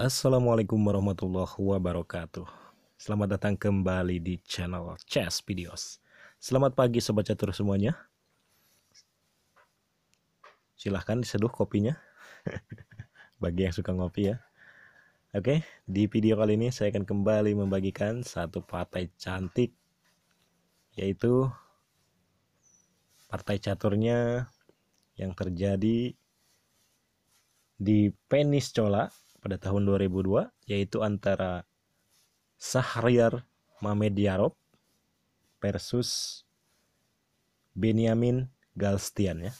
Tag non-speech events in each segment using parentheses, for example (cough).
Assalamualaikum warahmatullahi wabarakatuh Selamat datang kembali di channel Chess Videos Selamat pagi Sobat Catur semuanya Silahkan diseduh kopinya (laughs) Bagi yang suka ngopi ya Oke, di video kali ini saya akan kembali membagikan satu partai cantik Yaitu partai caturnya yang terjadi di Penis Peniscola pada tahun 2002 yaitu antara Sahriar Mamediarov versus Benjamin Galstian ya.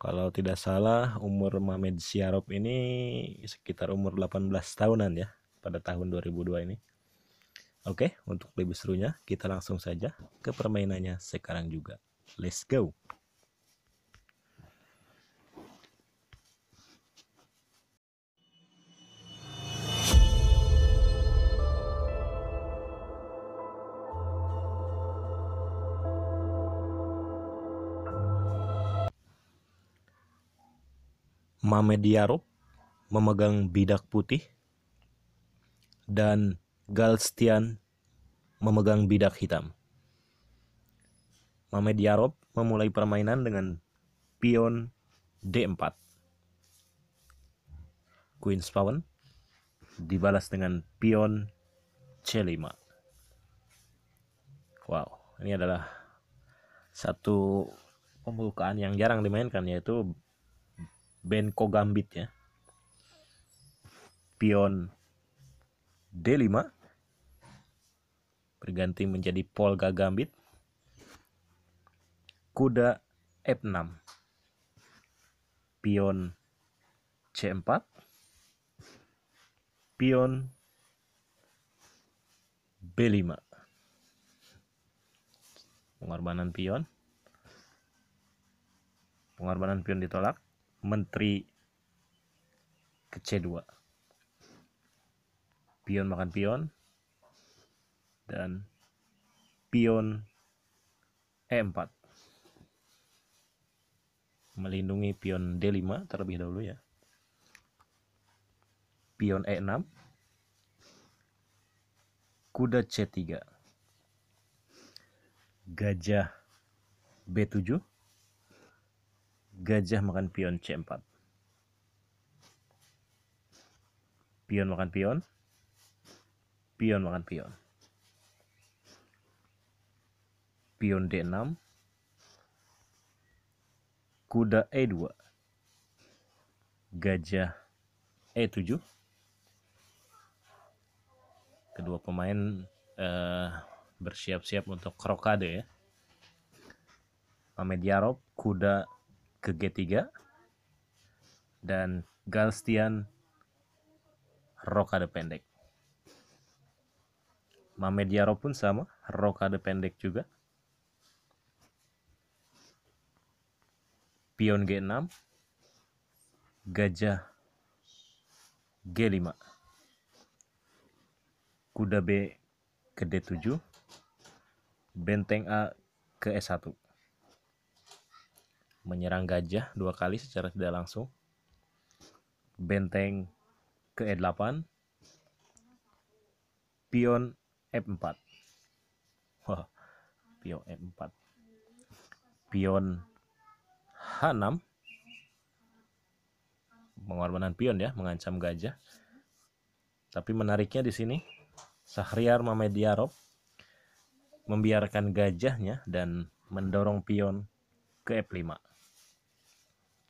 Kalau tidak salah umur Mamed Siarop ini sekitar umur 18 tahunan ya pada tahun 2002 ini. Oke, untuk lebih serunya kita langsung saja ke permainannya sekarang juga. Let's go. Mame memegang bidak putih dan Galstian memegang bidak hitam. Mame memulai permainan dengan pion D4. Queen's Pawn dibalas dengan pion C5. Wow, ini adalah satu pembukaan yang jarang dimainkan yaitu Benko Gambit ya. Pion D5 berganti menjadi Polga Gambit. Kuda F6. Pion C4. Pion B5. Pengorbanan pion. Pengorbanan pion ditolak menteri ke C2 pion makan pion dan pion E4 melindungi pion D5 terlebih dahulu ya pion E6 kuda C3 gajah B7 gajah makan pion C4. Pion makan pion. Pion makan pion. Pion D6. Kuda E2. Gajah E7. Kedua pemain eh, bersiap-siap untuk krokade ya. Ahmed Yarob, kuda ke G3 dan Galstian rokade pendek. Mamediaro pun sama, rokade pendek juga. Pion G6, gajah G5. Kuda B ke D7, benteng A ke E1 menyerang gajah dua kali secara tidak langsung. Benteng ke E8. Pion F4. E Wah, pion F4. E pion H6. Pengorbanan pion ya, mengancam gajah. Tapi menariknya di sini Sahriar Mamediarov membiarkan gajahnya dan mendorong pion ke F5. E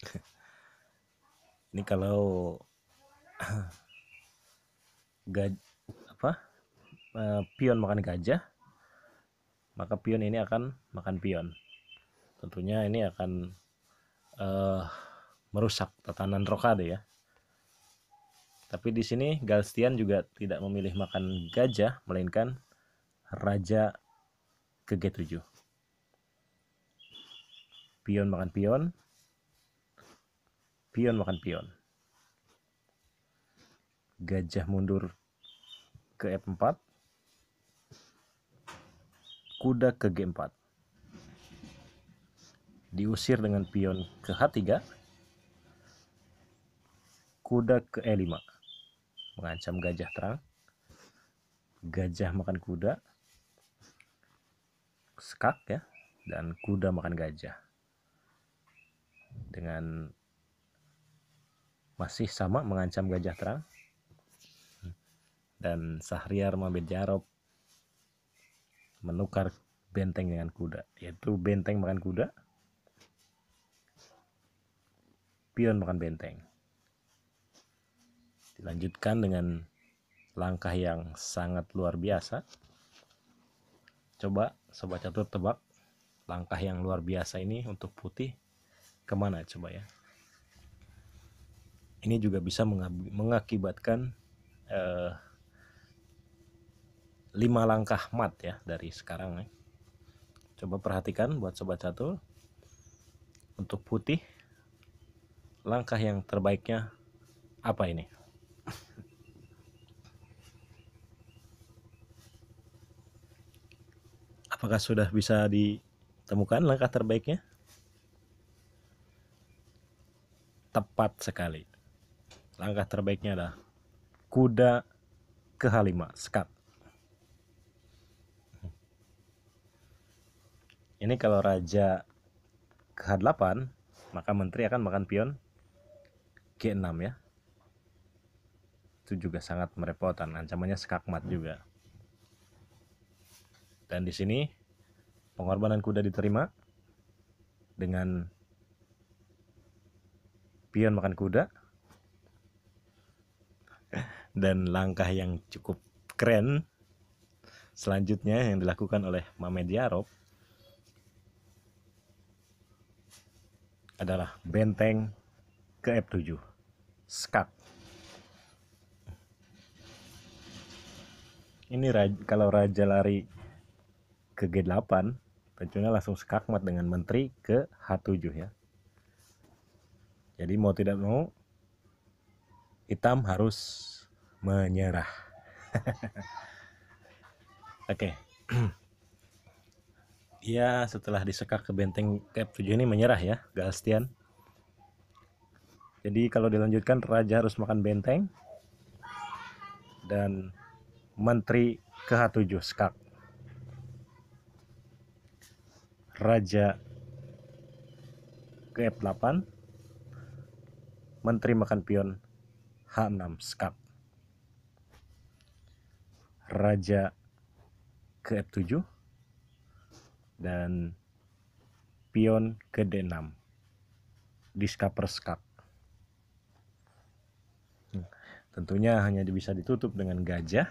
(laughs) ini kalau gaj apa uh, pion makan gajah maka pion ini akan makan pion tentunya ini akan uh, merusak tatanan rokade ya tapi di sini Galstian juga tidak memilih makan gajah melainkan raja ke G7 pion makan pion Pion makan pion. Gajah mundur ke F4. Kuda ke G4. Diusir dengan pion ke H3. Kuda ke E5. Mengancam gajah terang. Gajah makan kuda. Skak ya. Dan kuda makan gajah. Dengan masih sama mengancam Gajah Terang dan Sahriar Mabed Jarob menukar benteng dengan kuda yaitu benteng makan kuda pion makan benteng dilanjutkan dengan langkah yang sangat luar biasa coba sobat catur tebak langkah yang luar biasa ini untuk putih kemana coba ya ini juga bisa mengakibatkan eh, lima langkah mat ya dari sekarang ya. coba perhatikan buat sobat satu untuk putih langkah yang terbaiknya apa ini apakah sudah bisa ditemukan langkah terbaiknya tepat sekali langkah terbaiknya adalah kuda ke H5 sekat ini kalau raja ke H8 maka menteri akan makan pion G6 ya itu juga sangat merepotkan ancamannya skakmat juga dan di sini pengorbanan kuda diterima dengan pion makan kuda dan langkah yang cukup keren selanjutnya yang dilakukan oleh Mamed Yarob adalah benteng ke F7 skak ini raja, kalau raja lari ke G8 tentunya langsung skakmat dengan menteri ke H7 ya jadi mau tidak mau hitam harus menyerah. Oke. Okay. (clears throat) Dia setelah disekak ke benteng F7 ini menyerah ya, Galstian. Jadi kalau dilanjutkan raja harus makan benteng dan menteri ke H7 sekak. Raja ke F8 menteri makan pion H6 sekak raja ke F7 dan pion ke D6 discover skak hmm. tentunya hanya bisa ditutup dengan gajah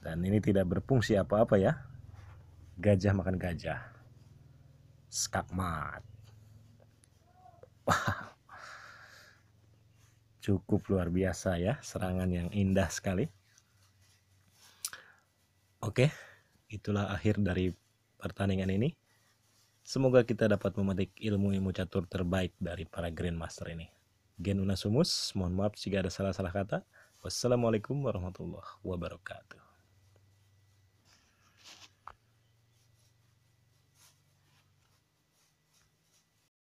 dan ini tidak berfungsi apa-apa ya gajah makan gajah skakmat wah cukup luar biasa ya serangan yang indah sekali oke itulah akhir dari pertandingan ini semoga kita dapat memetik ilmu-ilmu catur terbaik dari para grandmaster ini Gen Unasumus mohon maaf jika ada salah-salah kata wassalamualaikum warahmatullahi wabarakatuh